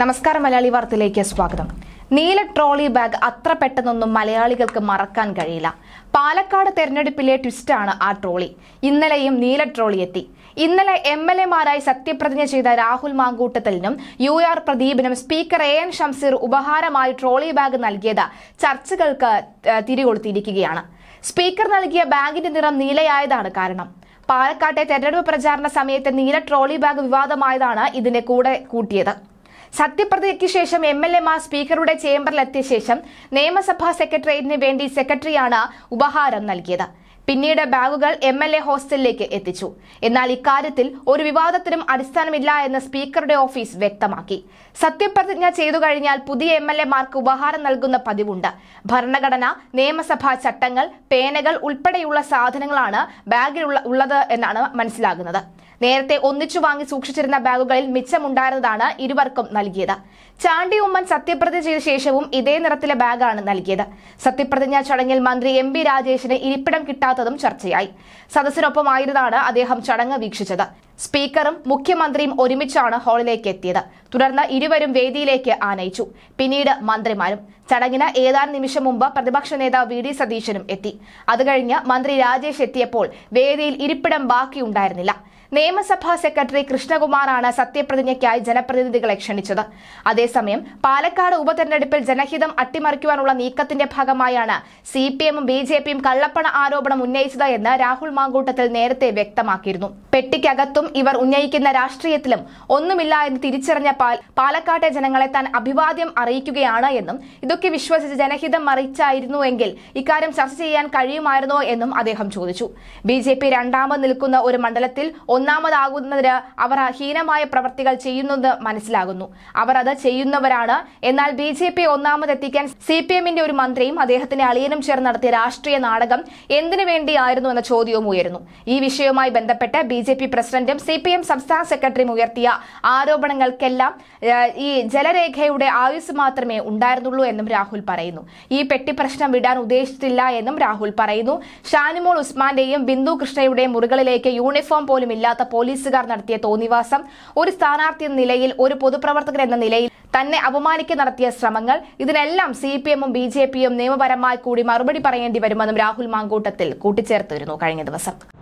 നമസ്കാരം മലയാളി വാർത്തയിലേക്ക് സ്വാഗതം നീല ട്രോളി ബാഗ് അത്ര പെട്ടെന്നൊന്നും മലയാളികൾക്ക് മറക്കാൻ കഴിയില്ല പാലക്കാട് തെരഞ്ഞെടുപ്പിലെ ട്വിസ്റ്റാണ് ആ ട്രോളി ഇന്നലെയും നീല ട്രോളി എത്തി ഇന്നലെ എം എൽ എമാരായി സത്യപ്രതിജ്ഞ ചെയ്ത രാഹുൽ മാങ്കൂട്ടത്തലിനും യു ആർ പ്രദീപിനും സ്പീക്കർ എ എൻ ഷംസീർ ഉപഹാരമായി ട്രോളി ബാഗ് നൽകിയത് ചർച്ചകൾക്ക് തിരികൊളുത്തിയിരിക്കുകയാണ് സ്പീക്കർ നൽകിയ ബാഗിന്റെ നിറം നീലയായതാണ് കാരണം പാലക്കാട്ടെ തെരഞ്ഞെടുപ്പ് പ്രചാരണ സമയത്തെ നീല ട്രോളി ബാഗ് വിവാദമായതാണ് ഇതിനെ കൂടെ കൂട്ടിയത് സത്യപ്രതിജ്ഞയ്ക്ക് ശേഷം എം എൽ മാർ സ്പീക്കറുടെ ചേംബറിലെത്തിയ ശേഷം നിയമസഭാ സെക്രട്ടേറിയറ്റിന് വേണ്ടി സെക്രട്ടറിയാണ് ഉപഹാരം നൽകിയത് പിന്നീട് ബാഗുകൾ എം എൽ എ ഹോസ്റ്റലിലേക്ക് എത്തിച്ചു എന്നാൽ ഇക്കാര്യത്തിൽ ഒരു വിവാദത്തിനും അടിസ്ഥാനമില്ല എന്ന് സ്പീക്കറുടെ ഓഫീസ് വ്യക്തമാക്കി സത്യപ്രതിജ്ഞ ചെയ്തു കഴിഞ്ഞാൽ പുതിയ എം എൽ മാർക്ക് ഉപഹാരം നൽകുന്ന പതിവുണ്ട് ഭരണഘടന നിയമസഭാ ചട്ടങ്ങൾ പേനകൾ ഉൾപ്പെടെയുള്ള സാധനങ്ങളാണ് ബാഗിൽ ഉള്ളത് എന്നാണ് മനസ്സിലാകുന്നത് നേരത്തെ ഒന്നിച്ചു വാങ്ങി സൂക്ഷിച്ചിരുന്ന ബാഗുകളിൽ മിച്ചമുണ്ടായിരുന്നതാണ് ഇരുവർക്കും നൽകിയത് ചാണ്ടി ഉമ്മൻ സത്യപ്രതിജ്ഞ ചെയ്ത ശേഷവും ഇതേ നിറത്തിലെ ബാഗാണ് നൽകിയത് സത്യപ്രതിജ്ഞാ ചടങ്ങിൽ മന്ത്രി എം ബി രാജേഷിന് ഇരിപ്പിടം കിട്ടാത്തതും ചർച്ചയായി സദസ്സിനൊപ്പമായിരുന്നാണ് അദ്ദേഹം ചടങ്ങ് വീക്ഷിച്ചത് സ്പീക്കറും മുഖ്യമന്ത്രിയും ഒരുമിച്ചാണ് ഹാളിലേക്ക് എത്തിയത് തുടർന്ന് ഇരുവരും വേദിയിലേക്ക് ആനയിച്ചു പിന്നീട് മന്ത്രിമാരും ചടങ്ങിന് ഏതാനും നിമിഷം മുമ്പ് പ്രതിപക്ഷ നേതാവ് വി ഡി സതീശനും എത്തി അതുകഴിഞ്ഞ് മന്ത്രി രാജേഷ് എത്തിയപ്പോൾ വേദിയിൽ ഇരിപ്പിടം ബാക്കിയുണ്ടായിരുന്നില്ല നിയമസഭാ സെക്രട്ടറി കൃഷ്ണകുമാറാണ് സത്യപ്രതിജ്ഞയ്ക്കായി ജനപ്രതിനിധികളെ ക്ഷണിച്ചത് അതേസമയം പാലക്കാട് ഉപതെരഞ്ഞെടുപ്പിൽ ജനഹിതം അട്ടിമറിക്കുവാനുള്ള നീക്കത്തിന്റെ ഭാഗമായാണ് സി പി എമ്മും ബി ജെ പിയും കള്ളപ്പണ ആരോപണം ഉന്നയിച്ചത് എന്ന് രാഹുൽ മാങ്കൂട്ടത്തിൽ നേരത്തെ വ്യക്തമാക്കിയിരുന്നു പെട്ടിക്കകത്തും ഇവർ ഉന്നയിക്കുന്ന രാഷ്ട്രീയത്തിലും ഒന്നുമില്ല എന്ന് തിരിച്ചറിഞ്ഞ പാലക്കാട്ടെ ജനങ്ങളെ താൻ അഭിവാദ്യം അറിയിക്കുകയാണ് എന്നും ഇതൊക്കെ വിശ്വസിച്ച് ജനഹിതം മറിച്ചായിരുന്നു എങ്കിൽ ഇക്കാര്യം ചർച്ച ചെയ്യാൻ കഴിയുമായിരുന്നോ എന്നും അദ്ദേഹം ചോദിച്ചു ബി ജെ പി രണ്ടാമത് നിൽക്കുന്ന ഒരു മണ്ഡലത്തിൽ ഒന്നാമതാകുന്നതിന് അവർ ഹീനമായ പ്രവൃത്തികൾ ചെയ്യുന്നത് മനസ്സിലാകുന്നു അവർ അത് ചെയ്യുന്നവരാണ് എന്നാൽ ബി ജെ പി ഒന്നാമതെത്തിക്കാൻ സി പി എമ്മിന്റെ ഒരു മന്ത്രിയും അദ്ദേഹത്തിന്റെ അളിയനും ചേർന്ന് നടത്തിയ രാഷ്ട്രീയ നാടകം എന്തിനു വേണ്ടിയായിരുന്നു എന്ന ചോദ്യവും ഉയരുന്നു ഈ വിഷയവുമായി ബന്ധപ്പെട്ട് ബി ജെ പി പ്രസിഡന്റും സി പി എം സംസ്ഥാന സെക്രട്ടറിയും ഉയർത്തിയ ആരോപണങ്ങൾക്കെല്ലാം ഈ ജലരേഖയുടെ ആയുസ് മാത്രമേ ഉണ്ടായിരുന്നുള്ളൂ എന്നും രാഹുൽ പറയുന്നു ഈ പെട്ടി പ്രശ്നം വിടാൻ ഉദ്ദേശിച്ചില്ല എന്നും രാഹുൽ പറയുന്നു ഷാനിമോൾ ഉസ്മാന്റെയും ബിന്ദു കൃഷ്ണയുടെയും മുറികളിലേക്ക് യൂണിഫോം പോലുമില്ല ഇല്ലാത്ത പോലീസുകാർ നടത്തിയ തോന്നിവാസം ഒരു സ്ഥാനാർത്ഥി എന്ന നിലയിൽ ഒരു പൊതുപ്രവർത്തകൻ എന്ന നിലയിൽ തന്നെ അപമാനിക്ക് നടത്തിയ ശ്രമങ്ങൾ ഇതിനെല്ലാം സി പി എമ്മും ബി ജെ പിയും നിയമപരമായി കൂടി മറുപടി പറയേണ്ടി വരുമെന്നും രാഹുൽ മാങ്കൂട്ടത്തിൽ കൂട്ടിച്ചേർത്തിരുന്നു കഴിഞ്ഞ ദിവസം